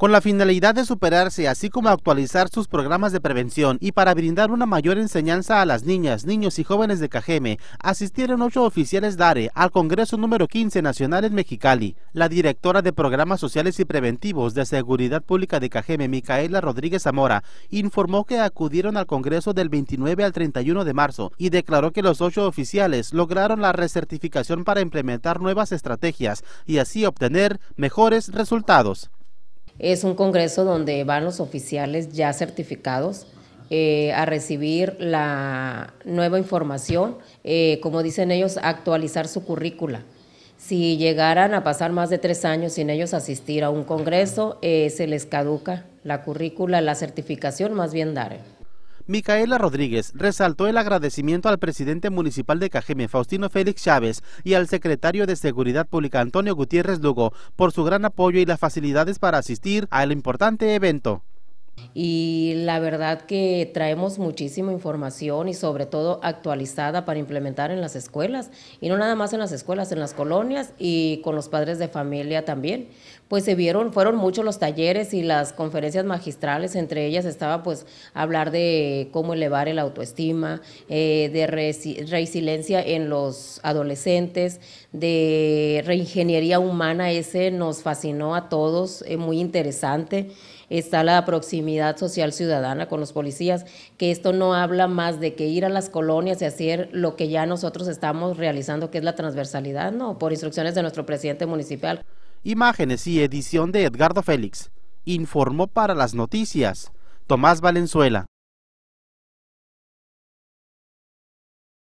Con la finalidad de superarse, así como actualizar sus programas de prevención y para brindar una mayor enseñanza a las niñas, niños y jóvenes de Cajeme, asistieron ocho oficiales DARE al Congreso número 15 Nacional en Mexicali. La directora de Programas Sociales y Preventivos de Seguridad Pública de Cajeme, Micaela Rodríguez Zamora, informó que acudieron al Congreso del 29 al 31 de marzo y declaró que los ocho oficiales lograron la recertificación para implementar nuevas estrategias y así obtener mejores resultados. Es un congreso donde van los oficiales ya certificados eh, a recibir la nueva información, eh, como dicen ellos, actualizar su currícula. Si llegaran a pasar más de tres años sin ellos asistir a un congreso, eh, se les caduca la currícula, la certificación más bien dar. Micaela Rodríguez resaltó el agradecimiento al presidente municipal de Cajeme, Faustino Félix Chávez, y al secretario de Seguridad Pública, Antonio Gutiérrez Lugo, por su gran apoyo y las facilidades para asistir al importante evento y la verdad que traemos muchísima información y sobre todo actualizada para implementar en las escuelas y no nada más en las escuelas, en las colonias y con los padres de familia también. Pues se vieron, fueron muchos los talleres y las conferencias magistrales, entre ellas estaba pues hablar de cómo elevar el autoestima, eh, de resiliencia en los adolescentes, de reingeniería humana, ese nos fascinó a todos, es eh, muy interesante está la proximidad social ciudadana con los policías, que esto no habla más de que ir a las colonias y hacer lo que ya nosotros estamos realizando, que es la transversalidad, no, por instrucciones de nuestro presidente municipal. Imágenes y edición de Edgardo Félix. Informó para las noticias Tomás Valenzuela.